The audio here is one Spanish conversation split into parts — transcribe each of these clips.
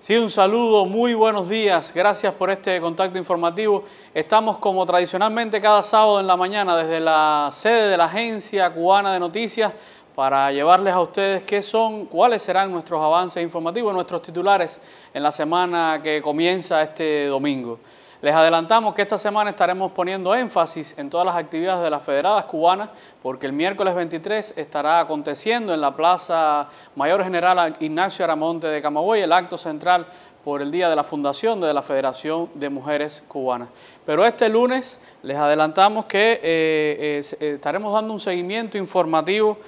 Sí, un saludo, muy buenos días, gracias por este contacto informativo. Estamos como tradicionalmente cada sábado en la mañana desde la sede de la Agencia Cubana de Noticias para llevarles a ustedes qué son, cuáles serán nuestros avances informativos, nuestros titulares en la semana que comienza este domingo. Les adelantamos que esta semana estaremos poniendo énfasis en todas las actividades de las federadas cubanas, porque el miércoles 23 estará aconteciendo en la Plaza Mayor General Ignacio Aramonte de Camagüey el acto central por el Día de la Fundación de la Federación de Mujeres Cubanas. Pero este lunes les adelantamos que eh, eh, estaremos dando un seguimiento informativo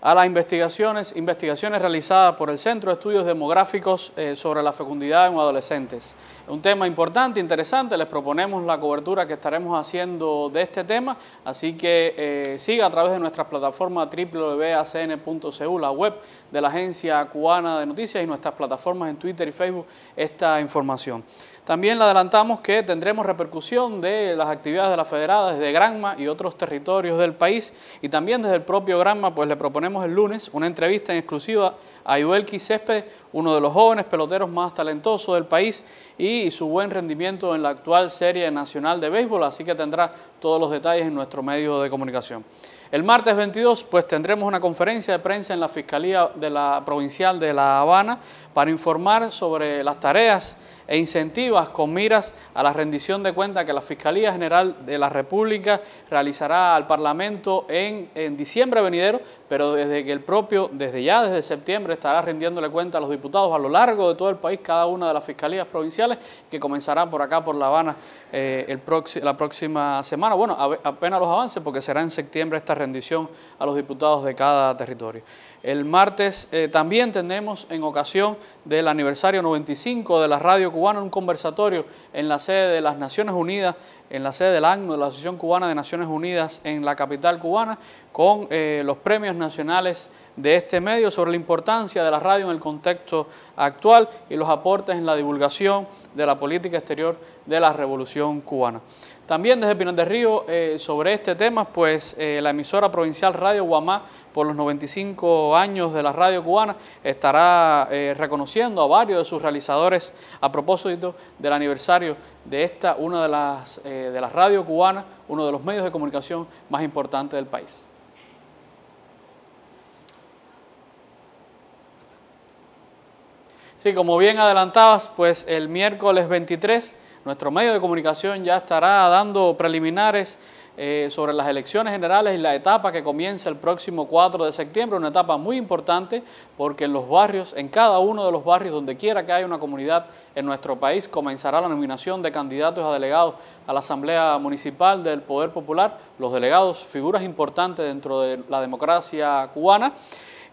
a las investigaciones, investigaciones realizadas por el Centro de Estudios Demográficos eh, sobre la Fecundidad en Adolescentes. Un tema importante, interesante, les proponemos la cobertura que estaremos haciendo de este tema, así que eh, siga a través de nuestra plataforma www.acn.cu, la web de la Agencia Cubana de Noticias y nuestras plataformas en Twitter y Facebook esta información. También le adelantamos que tendremos repercusión de las actividades de la Federada desde Granma y otros territorios del país y también desde el propio Granma pues le proponemos el lunes una entrevista en exclusiva a Iuelki Césped, uno de los jóvenes peloteros más talentosos del país y su buen rendimiento en la actual Serie Nacional de Béisbol, así que tendrá todos los detalles en nuestro medio de comunicación. El martes 22 pues tendremos una conferencia de prensa en la Fiscalía de la Provincial de La Habana para informar sobre las tareas e incentivas con miras a la rendición de cuenta que la Fiscalía General de la República realizará al Parlamento en, diciembre venidero, pero desde que el propio, desde ya, desde septiembre, estará rindiéndole cuenta a los diputados a lo largo de todo el país, cada una de las fiscalías provinciales, que comenzará por acá, por La Habana, eh, la próxima semana. Bueno, apenas los avances, porque será en septiembre esta rendición a los diputados de cada territorio. El martes eh, también tendremos, en ocasión del aniversario 95 de la radio en un conversatorio en la sede de las Naciones Unidas, en la sede del ACNO, de la Asociación Cubana de Naciones Unidas en la capital cubana, con eh, los premios nacionales de este medio sobre la importancia de la radio en el contexto actual y los aportes en la divulgación de la política exterior de la Revolución cubana. También desde Pinal del Río, eh, sobre este tema, pues eh, la emisora provincial Radio Guamá, por los 95 años de la radio cubana, estará eh, reconociendo a varios de sus realizadores a propósito del aniversario de esta, una de las, de las radios cubanas, uno de los medios de comunicación más importantes del país. Sí, como bien adelantabas, pues el miércoles 23 nuestro medio de comunicación ya estará dando preliminares eh, sobre las elecciones generales y la etapa que comienza el próximo 4 de septiembre, una etapa muy importante porque en los barrios, en cada uno de los barrios, donde quiera que haya una comunidad en nuestro país, comenzará la nominación de candidatos a delegados a la Asamblea Municipal del Poder Popular, los delegados, figuras importantes dentro de la democracia cubana.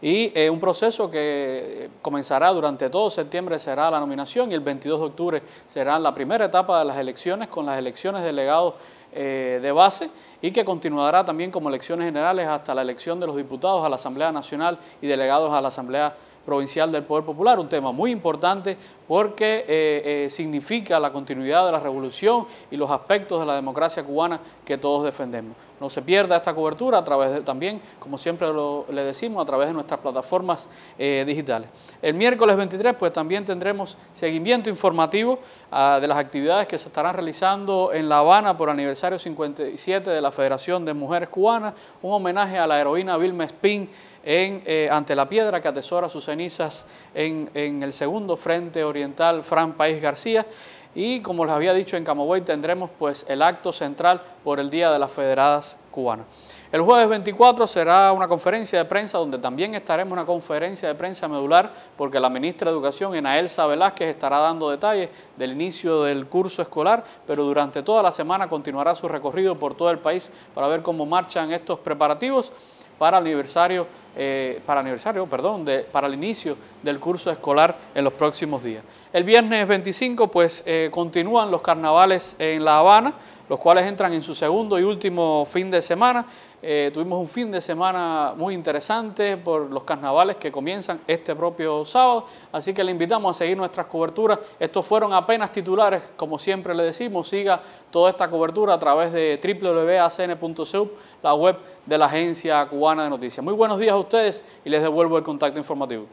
Y eh, un proceso que eh, comenzará durante todo septiembre será la nominación y el 22 de octubre será la primera etapa de las elecciones con las elecciones delegados eh, de base y que continuará también como elecciones generales hasta la elección de los diputados a la Asamblea Nacional y delegados a la Asamblea Provincial del Poder Popular, un tema muy importante porque eh, eh, significa la continuidad de la revolución y los aspectos de la democracia cubana que todos defendemos. No se pierda esta cobertura a través de, también, como siempre le decimos, a través de nuestras plataformas eh, digitales. El miércoles 23, pues también tendremos seguimiento informativo ah, de las actividades que se estarán realizando en La Habana por aniversario 57 de la Federación de Mujeres Cubanas, un homenaje a la heroína Vilma Espín en, eh, ante la piedra que atesora sus cenizas en, el segundo frente oriental Fran País García. Y como les había dicho, en Camagüey tendremos pues el acto central por el Día de las Federadas Cubanas. El jueves 24 será una conferencia de prensa donde también estaremos una conferencia de prensa medular porque la ministra de Educación, Enaelsa Velázquez, estará dando detalles del inicio del curso escolar, pero durante toda la semana continuará su recorrido por todo el país para ver cómo marchan estos preparativos para el aniversario, eh, para aniversario, perdón, para el inicio del curso escolar en los próximos días. El viernes 25, pues eh, continúan los carnavales en La Habana los cuales entran en su segundo y último fin de semana. Eh, tuvimos un fin de semana muy interesante por los carnavales que comienzan este propio sábado, así que le invitamos a seguir nuestras coberturas. Estos fueron apenas titulares, como siempre le decimos, siga toda esta cobertura a través de www.acn.sub, la web de la Agencia Cubana de Noticias. Muy buenos días a ustedes y les devuelvo el contacto informativo.